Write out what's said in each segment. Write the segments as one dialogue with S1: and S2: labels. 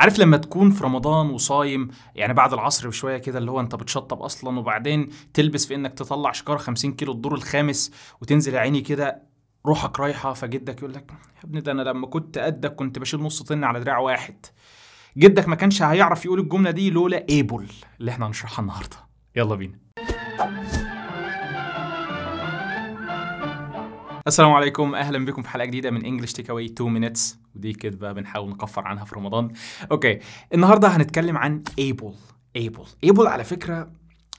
S1: عارف لما تكون في رمضان وصايم يعني بعد العصر بشويه كده اللي هو انت بتشطب اصلا وبعدين تلبس في انك تطلع شكاره 50 كيلو الدور الخامس وتنزل يا عيني كده روحك رايحه فجدك يقول لك يا ابني ده انا لما كنت قدك كنت بشيل نص طن على دراع واحد جدك ما كانش هيعرف يقول الجمله دي لولا ايبل اللي احنا هنشرحها النهارده يلا بينا السلام عليكم اهلا بكم في حلقه جديده من انجلش تيك اواي 2 مينتس ودي كده بقى بنحاول نكفر عنها في رمضان اوكي النهارده هنتكلم عن ايبل ايبل ايبل على فكره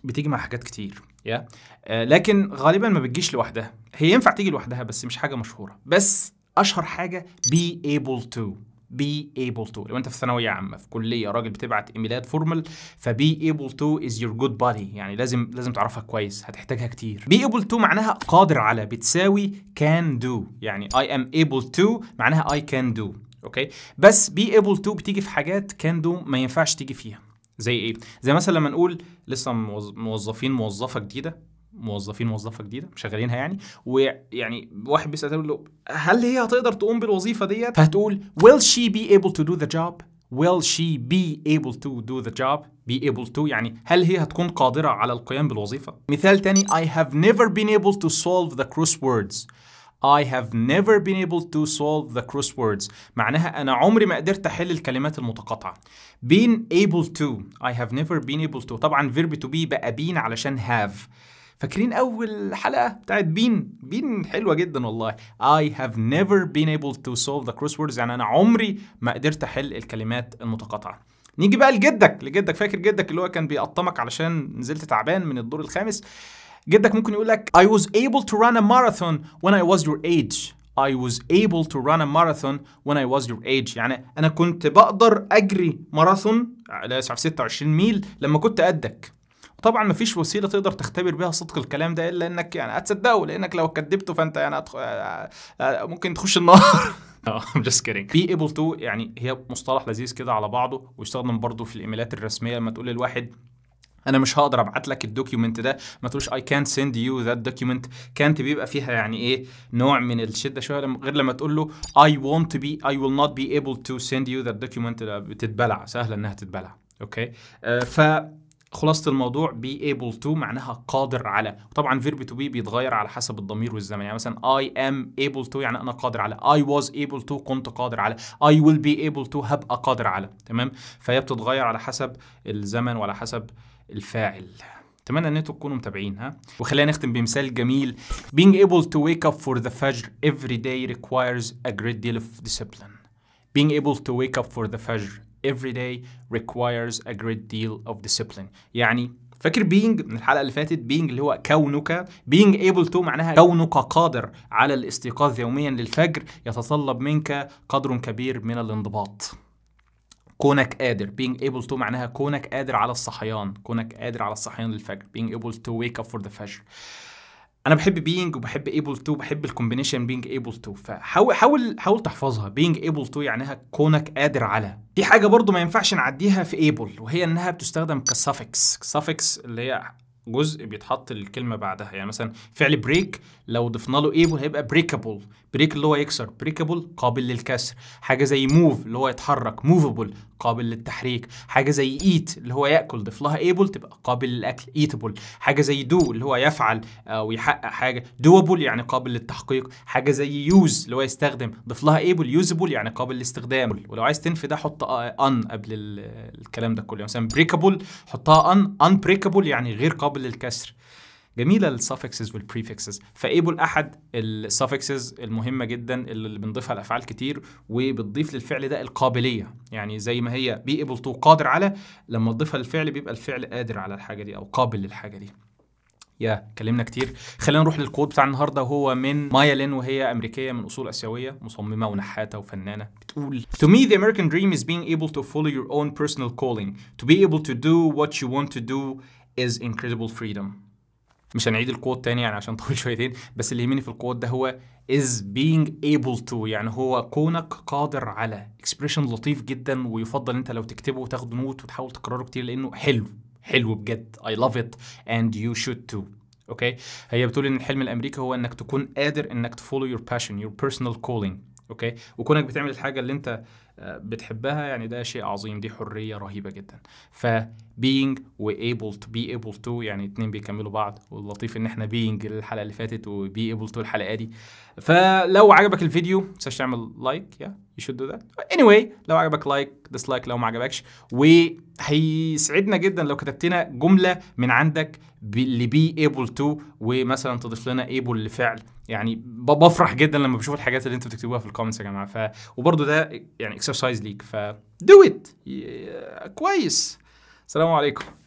S1: بتيجي مع حاجات كتير يا yeah. آه لكن غالبا ما بتجيش لوحدها هي ينفع تيجي لوحدها بس مش حاجه مشهوره بس اشهر حاجه بي ايبل تو بي ايبل تو لو انت في ثانويه عامه في كليه راجل بتبعت ايميلات فورمال فبي ايبل تو از يور جود بادي يعني لازم لازم تعرفها كويس هتحتاجها كتير بي ايبل تو معناها قادر على بتساوي كان دو يعني اي ام ايبل تو معناها اي كان دو اوكي بس بي ايبل تو بتيجي في حاجات كان دو ما ينفعش تيجي فيها زي ايه زي مثلا لما نقول لسه موظفين موظفه جديده موظفين موظفه جديده مشغلينها يعني ويعني واحد بيسال له هل هي هتقدر تقوم بالوظيفه ديت فهتقول will she be able to do the job will she be able to do the job be able to يعني هل هي هتكون قادرة على القيام بالوظيفة مثال تاني I have never been able to solve the crosswords I have never been able to solve the crosswords معناها أنا عمري ما قدرت أحل الكلمات المتقاطعة been able to I have never been able to طبعا verb to be بقى been علشان have فاكرين اول حلقه بتاعت بين بين حلوه جدا والله I have never been able to solve the crosswords يعني انا عمري ما قدرت احل الكلمات المتقاطعه نيجي بقى لجدك لجدك فاكر جدك اللي هو كان بيقطمك علشان نزلت تعبان من الدور الخامس جدك ممكن يقول لك I was able to run a marathon when I was your age I was able to run a marathon when I was your age يعني أنا كنت بقدر أجري ماراثون على 26 ميل لما كنت قدك طبعا مفيش وسيله تقدر تختبر بيها صدق الكلام ده الا انك يعني هتصدقه لانك لو كدبته فانت يعني آه، آه، آه، ممكن تخش النار I'm just kidding. بي able تو يعني هي مصطلح لذيذ كده على بعضه ويستخدم برضه في الايميلات الرسميه لما تقول للواحد انا مش هقدر ابعت لك الدوكيومنت ده ما تقولش اي can't سند يو ذات دوكيومنت كانت بيبقى فيها يعني ايه نوع من الشده شويه غير لما تقول له اي won't بي اي ويل نوت بي able تو سند يو ذات دوكيومنت بتتبلع سهله انها تتبلع اوكي okay. uh, ف خلاصه الموضوع بي able to معناها قادر على طبعا فيرب تو بي بيتغير على حسب الضمير والزمن يعني مثلا اي ام able to يعني انا قادر على اي واز able to كنت قادر على اي ويل بي able to هبقى قادر على تمام فهي بتتغير على حسب الزمن وعلى حسب الفاعل اتمنى ان انتوا تكونوا متابعين ها وخلينا نختم بمثال جميل being able to wake up for the fajr every day requires a great deal of discipline being able to wake up for the fajr every day requires a great deal of discipline يعني فاكر بينج من الحلقه اللي فاتت بينج اللي هو كونك بينج ايبل تو معناها كونك قادر على الاستيقاظ يوميا للفجر يتطلب منك قدر كبير من الانضباط كونك قادر being able to معناها كونك قادر على الصحيان كونك قادر على الصحيان للفجر being able to wake up for the فجر انا بحب بينج وبحب ايبل تو بحب الكومبينيشن بينج ايبل تو فحاول حاول حاول تحفظها بينج ايبل تو يعنيها كونك قادر على دي حاجه برضو ما ينفعش نعديها في ايبل وهي انها بتستخدم كسافكس كسافكس اللي هي جزء بيتحط الكلمه بعدها يعني مثلا فعل بريك لو ضفنا له ايبل هيبقى بريكابل بريك اللي هو يكسر بريكابل قابل للكسر حاجه زي موف اللي هو يتحرك موفبل قابل للتحريك حاجه زي ايت اللي هو ياكل ضيف لها ايبل تبقى قابل للاكل eatable حاجه زي دو اللي هو يفعل او آه، يحقق حاجه دوبل يعني قابل للتحقيق حاجه زي يوز اللي هو يستخدم ضيف لها ايبل يوزبل يعني قابل للاستخدام ولو عايز تنفي ده حط ان آه، قبل الكلام ده كله يعني مثلا breakable حطها ان unbreakable يعني غير قابل للكسر جميله السفكسز والبريفكسز فايبل احد السفكسز المهمه جدا اللي بنضيفها لافعال كتير وبتضيف للفعل ده القابليه يعني زي ما هي بي ايبل تو قادر على لما تضيفها للفعل بيبقى الفعل قادر على الحاجه دي او قابل للحاجه دي يا اتكلمنا كتير خلينا نروح للكود بتاع النهارده وهو من مايا لين وهي امريكيه من اصول اسيويه مصممه ونحاته وفنانه بتقول To me the American dream is being able to follow your own personal calling to be able to do what you want to do is incredible freedom مش هنعيد الكوت تاني يعني عشان طويل شويتين بس اللي يهمني في الكوت ده هو is being able to يعني هو كونك قادر على expression لطيف جدا ويفضل انت لو تكتبه وتاخد نوت وتحاول تكرره كتير لانه حلو حلو بجد I love it and you should too اوكي هي بتقول ان الحلم الامريكي هو انك تكون قادر انك تفولو يور باشن يور personal calling اوكي وكونك بتعمل الحاجه اللي انت آه، بتحبها يعني ده شيء عظيم دي حريه رهيبه جدا ف being و able to be able to يعني اتنين بيكملوا بعض واللطيف ان احنا being الحلقه اللي فاتت و be able to الحلقه دي فلو عجبك الفيديو ما تنساش تعمل لايك يا you should do that anyway لو عجبك لايك like, ديسلايك لو ما عجبكش وهيسعدنا جدا لو كتبتنا جمله من عندك اللي بي ايبل تو ومثلا تضيف لنا ايبل لفعل يعني بفرح جدا لما بشوف الحاجات اللي انتوا بتكتبوها في الكومنتس يا جماعه ف وبرده ده يعني اكسرسايز ليك ف دو ات كويس السلام عليكم